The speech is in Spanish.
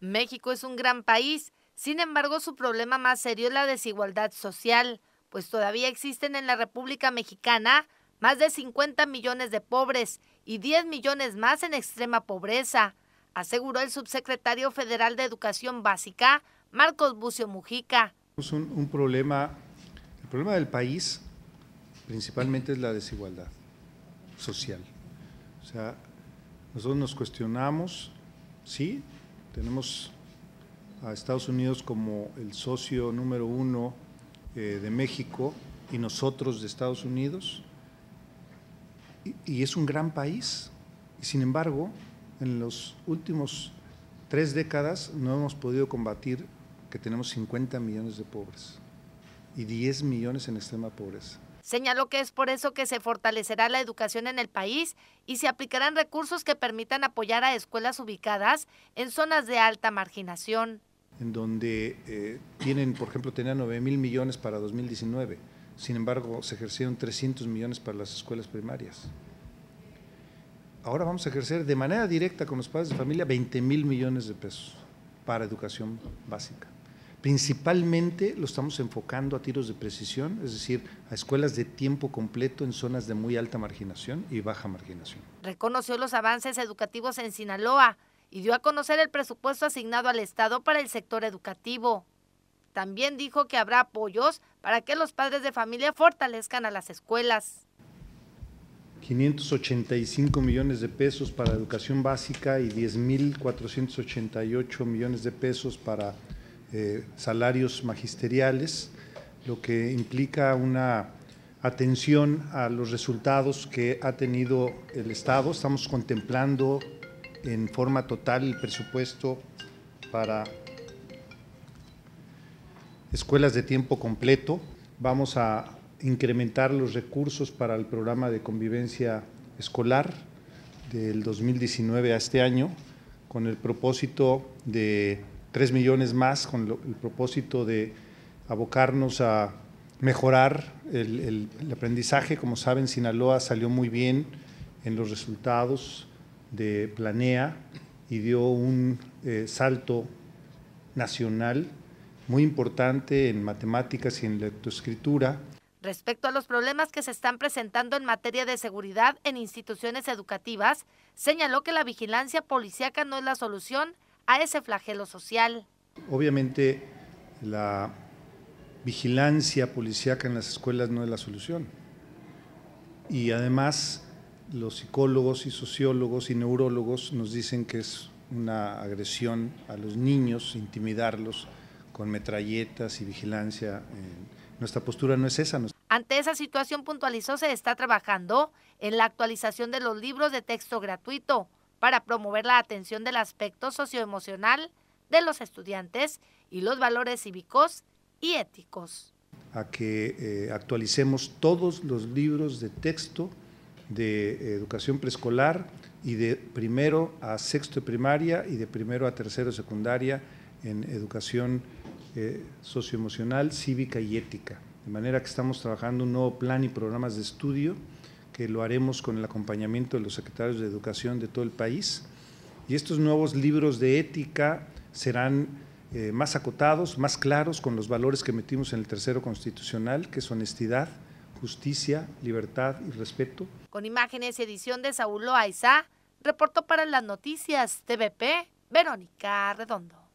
México es un gran país, sin embargo su problema más serio es la desigualdad social, pues todavía existen en la República Mexicana más de 50 millones de pobres y 10 millones más en extrema pobreza, aseguró el subsecretario federal de Educación Básica, Marcos Bucio Mujica. Es un, problema, el problema del país principalmente es la desigualdad social. O sea, nosotros nos cuestionamos, sí, tenemos a Estados Unidos como el socio número uno eh, de México y nosotros de Estados Unidos. Y, y, es un gran país. Y sin embargo, en los últimos tres décadas no hemos podido combatir que tenemos 50 millones de pobres y 10 millones en extrema pobreza. Señaló que es por eso que se fortalecerá la educación en el país y se aplicarán recursos que permitan apoyar a escuelas ubicadas en zonas de alta marginación. En donde eh, tienen, por ejemplo, tenían 9 mil millones para 2019, sin embargo se ejercieron 300 millones para las escuelas primarias. Ahora vamos a ejercer de manera directa con los padres de familia 20 mil millones de pesos para educación básica. Principalmente lo estamos enfocando a tiros de precisión, es decir, a escuelas de tiempo completo en zonas de muy alta marginación y baja marginación. Reconoció los avances educativos en Sinaloa y dio a conocer el presupuesto asignado al Estado para el sector educativo. También dijo que habrá apoyos para que los padres de familia fortalezcan a las escuelas. 585 millones de pesos para educación básica y 10.488 millones de pesos para eh, salarios magisteriales, lo que implica una atención a los resultados que ha tenido el Estado. Estamos contemplando en forma total el presupuesto para escuelas de tiempo completo. Vamos a incrementar los recursos para el programa de convivencia escolar del 2019 a este año con el propósito de 3 millones más con el propósito de abocarnos a mejorar el, aprendizaje. Como saben, Sinaloa salió muy bien en los resultados de Planea y dio un eh, salto nacional muy importante en matemáticas y en lectoescritura. Respecto a los problemas que se están presentando en materia de seguridad en instituciones educativas, señaló que la vigilancia policíaca no es la solución, a ese flagelo social. Obviamente la vigilancia policíaca en las escuelas no es la solución. Y además los psicólogos y sociólogos y neurólogos nos dicen que es una agresión a los niños, intimidarlos con metralletas y vigilancia. Nuestra postura no es esa. Ante esa situación puntualizó se está trabajando en la actualización de los libros de texto gratuito para promover la atención del aspecto socioemocional de los estudiantes y los valores cívicos y éticos. A que eh, actualicemos todos los libros de texto de educación preescolar y de primero a sexto de primaria y de primero a tercero de secundaria en educación eh, socioemocional, cívica y ética. De manera que estamos trabajando un nuevo plan y programas de estudio que lo haremos con el acompañamiento de los secretarios de educación de todo el país. Y estos nuevos libros de ética serán eh, más acotados, más claros con los valores que metimos en el tercero constitucional, que es honestidad, justicia, libertad y respeto. Con imágenes y edición de Saúl Loaiza, reportó para las noticias TVP Verónica Redondo.